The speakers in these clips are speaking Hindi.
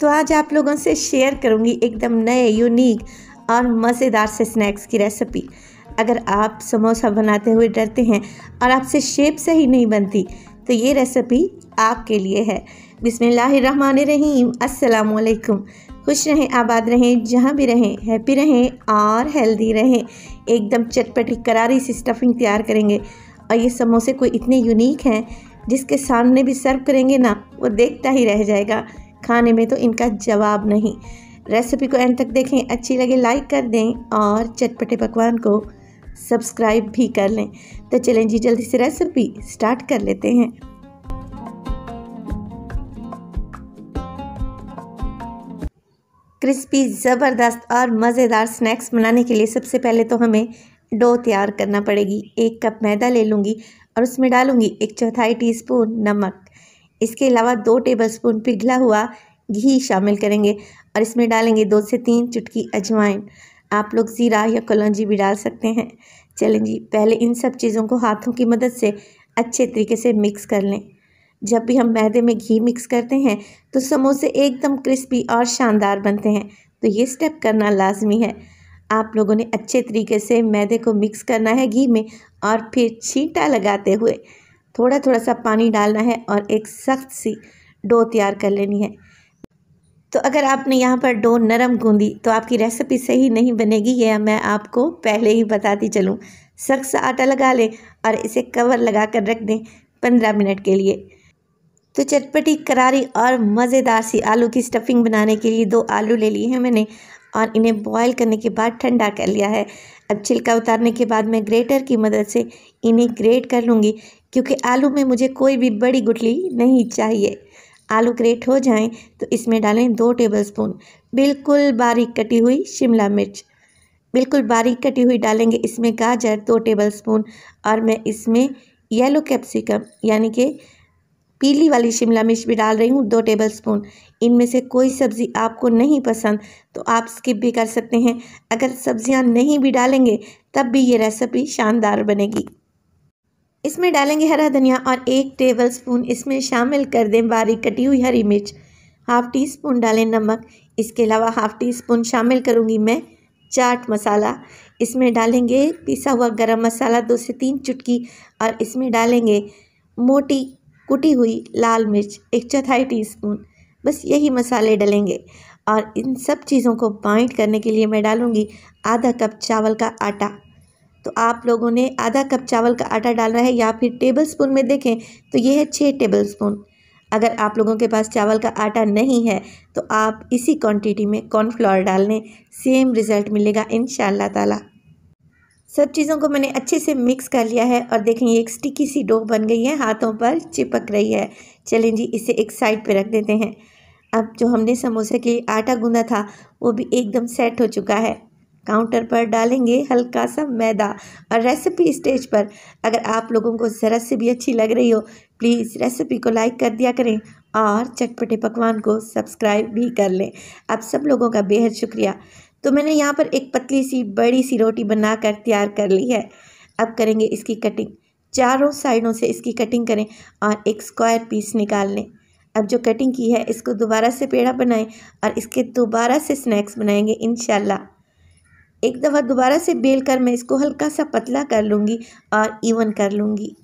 तो आज आप लोगों से शेयर करूँगी एकदम नए यूनिक और मज़ेदार से स्नैक्स की रेसिपी अगर आप समोसा बनाते हुए डरते हैं और आपसे शेप सही नहीं बनती तो ये रेसिपी आपके लिए है रहीम असलकुम खुश रहें आबाद रहें जहाँ भी रहें हैप्पी रहें और हेल्दी रहें एकदम चटपटी करारी सी स्टफिंग तैयार करेंगे और ये समोसे कोई इतने यूनिक हैं जिसके सामने भी सर्व करेंगे ना वो देखता ही रह जाएगा खाने में तो इनका जवाब नहीं रेसिपी को एंड तक देखें अच्छी लगे लाइक कर दें और चटपटे पकवान को सब्सक्राइब भी कर लें तो चलें जी जल्दी से रेसिपी स्टार्ट कर लेते हैं क्रिस्पी ज़बरदस्त और मज़ेदार स्नैक्स बनाने के लिए सबसे पहले तो हमें डो तैयार करना पड़ेगी एक कप मैदा ले लूँगी और उसमें डालूँगी एक चौथाई टीस्पून नमक इसके अलावा दो टेबलस्पून पिघला हुआ घी शामिल करेंगे और इसमें डालेंगे दो से तीन चुटकी अजवाइन आप लोग ज़ीरा या कलौजी भी डाल सकते हैं चलें जी पहले इन सब चीज़ों को हाथों की मदद से अच्छे तरीके से मिक्स कर लें जब भी हम मैदे में घी मिक्स करते हैं तो समोसे एकदम क्रिस्पी और शानदार बनते हैं तो ये स्टेप करना लाजमी है आप लोगों ने अच्छे तरीके से मैदे को मिक्स करना है घी में और फिर छींटा लगाते हुए थोड़ा थोड़ा सा पानी डालना है और एक सख्त सी डो तैयार कर लेनी है तो अगर आपने यहाँ पर डो नरम गूंदी तो आपकी रेसिपी सही नहीं बनेगी यह मैं आपको पहले ही बताती चलूँ सख्त सा आटा लगा लें और इसे कवर लगा कर रख दें पंद्रह मिनट के लिए तो चटपटी करारी और मज़ेदार सी आलू की स्टफिंग बनाने के लिए दो आलू ले लिए हैं मैंने और इन्हें बॉयल करने के बाद ठंडा कर लिया है अब छिलका उतारने के बाद मैं ग्रेटर की मदद से इन्हें ग्रेट कर लूँगी क्योंकि आलू में मुझे कोई भी बड़ी गुटली नहीं चाहिए आलू ग्रेट हो जाएं तो इसमें डालें दो टेबलस्पून बिल्कुल बारीक कटी हुई शिमला मिर्च बिल्कुल बारीक कटी हुई डालेंगे इसमें गाजर दो टेबलस्पून और मैं इसमें येलो कैप्सिकम यानी कि पीली वाली शिमला मिर्च भी डाल रही हूँ दो टेबलस्पून इनमें से कोई सब्ज़ी आपको नहीं पसंद तो आप स्किप भी कर सकते हैं अगर सब्ज़ियाँ नहीं भी डालेंगे तब भी ये रेसिपी शानदार बनेगी इसमें डालेंगे हरा धनिया और एक टेबल स्पून इसमें शामिल कर दें बारीक कटी हुई हरी मिर्च हाफ़ टी स्पून डालें नमक इसके अलावा हाफ़ टी स्पून शामिल करूँगी मैं चाट मसाला इसमें डालेंगे पिसा हुआ गरम मसाला दो से तीन चुटकी और इसमें डालेंगे मोटी कुटी हुई लाल मिर्च एक चौथाई टीस्पून बस यही मसाले डलेंगे और इन सब चीज़ों को बाइंड करने के लिए मैं डालूँगी आधा कप चावल का आटा तो आप लोगों ने आधा कप चावल का आटा डालना है या फिर टेबल स्पून में देखें तो ये है छः टेबल स्पून अगर आप लोगों के पास चावल का आटा नहीं है तो आप इसी क्वांटिटी में कॉर्नफ्लोर डाल लें सेम रिज़ल्ट मिलेगा इन ताला सब चीज़ों को मैंने अच्छे से मिक्स कर लिया है और देखें ये एक स्टिकी सी डो बन गई है हाथों पर चिपक रही है चलें जी इसे एक साइड पे रख देते हैं अब जो हमने समोसे के लिए आटा गूंदा था वो भी एकदम सेट हो चुका है काउंटर पर डालेंगे हल्का सा मैदा और रेसिपी स्टेज पर अगर आप लोगों को ज़रा से भी अच्छी लग रही हो प्लीज़ रेसिपी को लाइक कर दिया करें और चटपटे पकवान को सब्सक्राइब भी कर लें आप सब लोगों का बेहद शुक्रिया तो मैंने यहाँ पर एक पतली सी बड़ी सी रोटी बना कर तैयार कर ली है अब करेंगे इसकी कटिंग चारों साइडों से इसकी कटिंग करें और एक स्क्वायर पीस निकाल लें अब जो कटिंग की है इसको दोबारा से पेड़ा बनाएं और इसके दोबारा से स्नैक्स बनाएंगे इन एक दफ़ा दोबारा से बेल कर मैं इसको हल्का सा पतला कर लूँगी और इवन कर लूँगी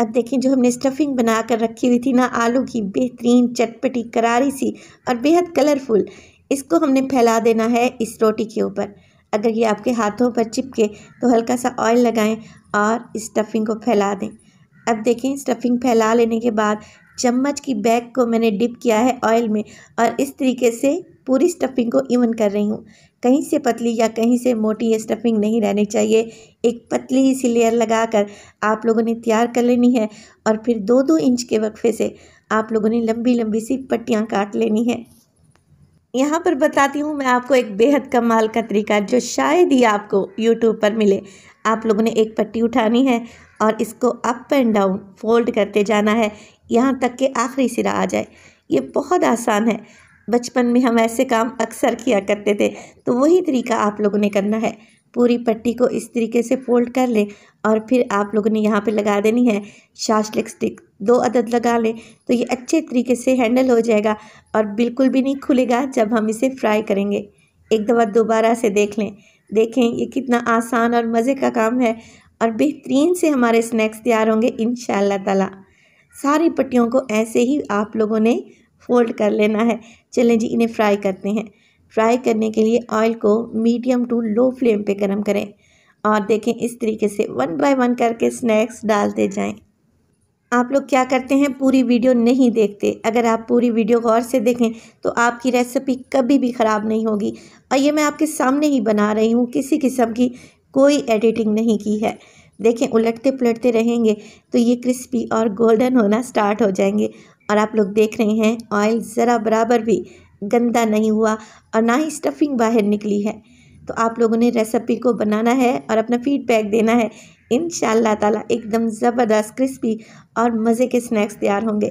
अब देखें जो हमने स्टफिंग बना कर रखी हुई थी ना आलू की बेहतरीन चटपटी करारी सी और बेहद कलरफुल इसको हमने फैला देना है इस रोटी के ऊपर अगर ये आपके हाथों पर चिपके तो हल्का सा ऑयल लगाएं और स्टफिंग को फैला दें अब देखें स्टफिंग फैला लेने के बाद चम्मच की बैग को मैंने डिप किया है ऑयल में और इस तरीके से पूरी स्टफिंग को इवन कर रही हूँ कहीं से पतली या कहीं से मोटी ये स्टफिंग नहीं रहनी चाहिए एक पतली सी लेयर लगा कर आप लोगों ने तैयार कर लेनी है और फिर दो दो इंच के वक्फे से आप लोगों ने लंबी लंबी सी पट्टियाँ काट लेनी है यहाँ पर बताती हूँ मैं आपको एक बेहद कमाल का तरीका जो शायद ही आपको यूट्यूब पर मिले आप लोगों ने एक पट्टी उठानी है और इसको अप एंड डाउन फोल्ड करते जाना है यहाँ तक के आखिरी सिरा आ जाए ये बहुत आसान है बचपन में हम ऐसे काम अक्सर किया करते थे तो वही तरीका आप लोगों ने करना है पूरी पट्टी को इस तरीके से फोल्ड कर लें और फिर आप लोगों ने यहाँ पे लगा देनी है शाश स्टिक दो अदद लगा लें तो ये अच्छे तरीके से हैंडल हो जाएगा और बिल्कुल भी नहीं खुलेगा जब हम इसे फ्राई करेंगे एक दफ़ा दोबारा से देख लें देखें ये कितना आसान और मज़े का काम है और बेहतरीन से हमारे स्नैक्स तैयार होंगे इन ताला सारी पट्टियों को ऐसे ही आप लोगों ने फोल्ड कर लेना है चलें जी इन्हें फ्राई करते हैं फ्राई करने के लिए ऑयल को मीडियम टू लो फ्लेम पे गर्म करें और देखें इस तरीके से वन बाय वन करके स्नैक्स डालते जाएं। आप लोग क्या करते हैं पूरी वीडियो नहीं देखते अगर आप पूरी वीडियो गौर से देखें तो आपकी रेसिपी कभी भी ख़राब नहीं होगी और ये मैं आपके सामने ही बना रही हूँ किसी किस्म की कोई एडिटिंग नहीं की है देखें उलटते पलटते रहेंगे तो ये क्रिस्पी और गोल्डन होना स्टार्ट हो जाएंगे और आप लोग देख रहे हैं ऑयल ज़रा बराबर भी गंदा नहीं हुआ और ना ही स्टफिंग बाहर निकली है तो आप लोगों ने रेसिपी को बनाना है और अपना फीडबैक देना है इन ताला एकदम ज़बरदस्त क्रिस्पी और मज़े के स्नैक्स तैयार होंगे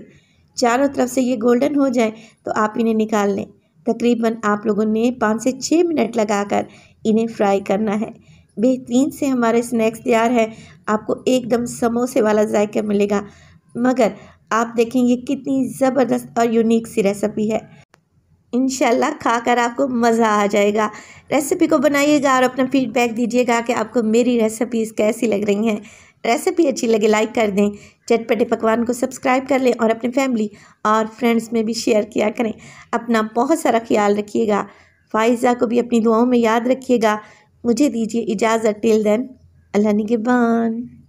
चारों तरफ से ये गोल्डन हो जाए तो आप इन्हें निकाल लें तकरीबन आप लोगों ने पाँच से छः मिनट लगाकर इन्हें फ्राई करना है बेहतरीन से हमारे स्नैक्स तैयार हैं आपको एकदम समोसे वाला जायका मिलेगा मगर आप देखेंगे कितनी ज़बरदस्त और यूनिक सी रेसिपी है खा खाकर आपको मज़ा आ जाएगा रेसिपी को बनाइएगा और अपना फीडबैक दीजिएगा कि आपको मेरी रेसिपीज़ कैसी लग रही हैं रेसिपी अच्छी लगे लाइक कर दें चटपटे पकवान को सब्सक्राइब कर लें और अपने फैमिली और फ्रेंड्स में भी शेयर किया करें अपना बहुत सारा ख्याल रखिएगा फाइजा को भी अपनी दुआओं में याद रखिएगा मुझे दीजिए इजाज़त टिल देन अल्लाह निगेबान